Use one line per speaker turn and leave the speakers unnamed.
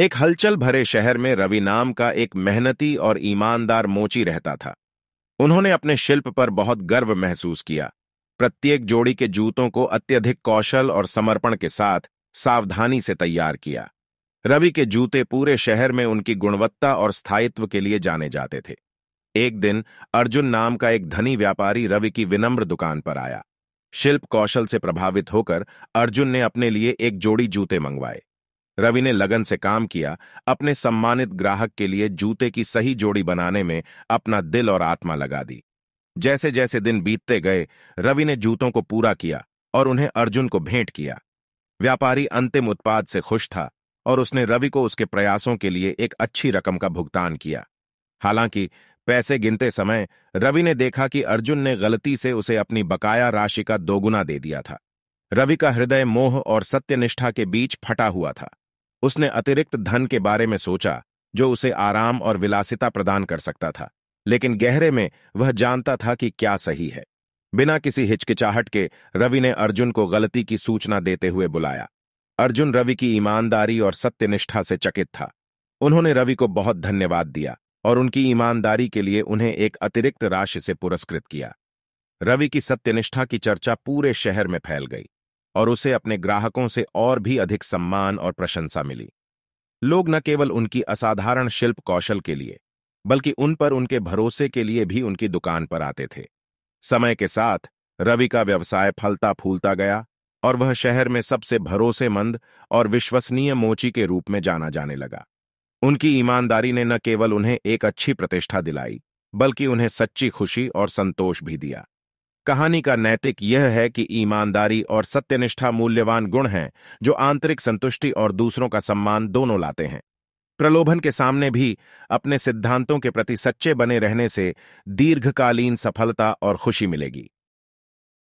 एक हलचल भरे शहर में रवि नाम का एक मेहनती और ईमानदार मोची रहता था उन्होंने अपने शिल्प पर बहुत गर्व महसूस किया प्रत्येक जोड़ी के जूतों को अत्यधिक कौशल और समर्पण के साथ सावधानी से तैयार किया रवि के जूते पूरे शहर में उनकी गुणवत्ता और स्थायित्व के लिए जाने जाते थे एक दिन अर्जुन नाम का एक धनी व्यापारी रवि की विनम्र दुकान पर आया शिल्प कौशल से प्रभावित होकर अर्जुन ने अपने लिए एक जोड़ी जूते मंगवाए रवि ने लगन से काम किया अपने सम्मानित ग्राहक के लिए जूते की सही जोड़ी बनाने में अपना दिल और आत्मा लगा दी जैसे जैसे दिन बीतते गए रवि ने जूतों को पूरा किया और उन्हें अर्जुन को भेंट किया व्यापारी अंतिम उत्पाद से खुश था और उसने रवि को उसके प्रयासों के लिए एक अच्छी रकम का भुगतान किया हालांकि पैसे गिनते समय रवि ने देखा कि अर्जुन ने गलती से उसे अपनी बकाया राशि का दोगुना दे दिया था रवि का हृदय मोह और सत्यनिष्ठा के बीच फटा हुआ था उसने अतिरिक्त धन के बारे में सोचा जो उसे आराम और विलासिता प्रदान कर सकता था लेकिन गहरे में वह जानता था कि क्या सही है बिना किसी हिचकिचाहट के रवि ने अर्जुन को गलती की सूचना देते हुए बुलाया अर्जुन रवि की ईमानदारी और सत्यनिष्ठा से चकित था उन्होंने रवि को बहुत धन्यवाद दिया और उनकी ईमानदारी के लिए उन्हें एक अतिरिक्त राशि से पुरस्कृत किया रवि की सत्यनिष्ठा की चर्चा पूरे शहर में फैल गई और उसे अपने ग्राहकों से और भी अधिक सम्मान और प्रशंसा मिली लोग न केवल उनकी असाधारण शिल्प कौशल के लिए बल्कि उन पर उनके भरोसे के लिए भी उनकी दुकान पर आते थे समय के साथ रवि का व्यवसाय फलता फूलता गया और वह शहर में सबसे भरोसेमंद और विश्वसनीय मोची के रूप में जाना जाने लगा उनकी ईमानदारी ने न केवल उन्हें एक अच्छी प्रतिष्ठा दिलाई बल्कि उन्हें सच्ची खुशी और संतोष भी दिया कहानी का नैतिक यह है कि ईमानदारी और सत्यनिष्ठा मूल्यवान गुण हैं जो आंतरिक संतुष्टि और दूसरों का सम्मान दोनों लाते हैं प्रलोभन के सामने भी अपने सिद्धांतों के प्रति सच्चे बने रहने से दीर्घकालीन सफलता और खुशी मिलेगी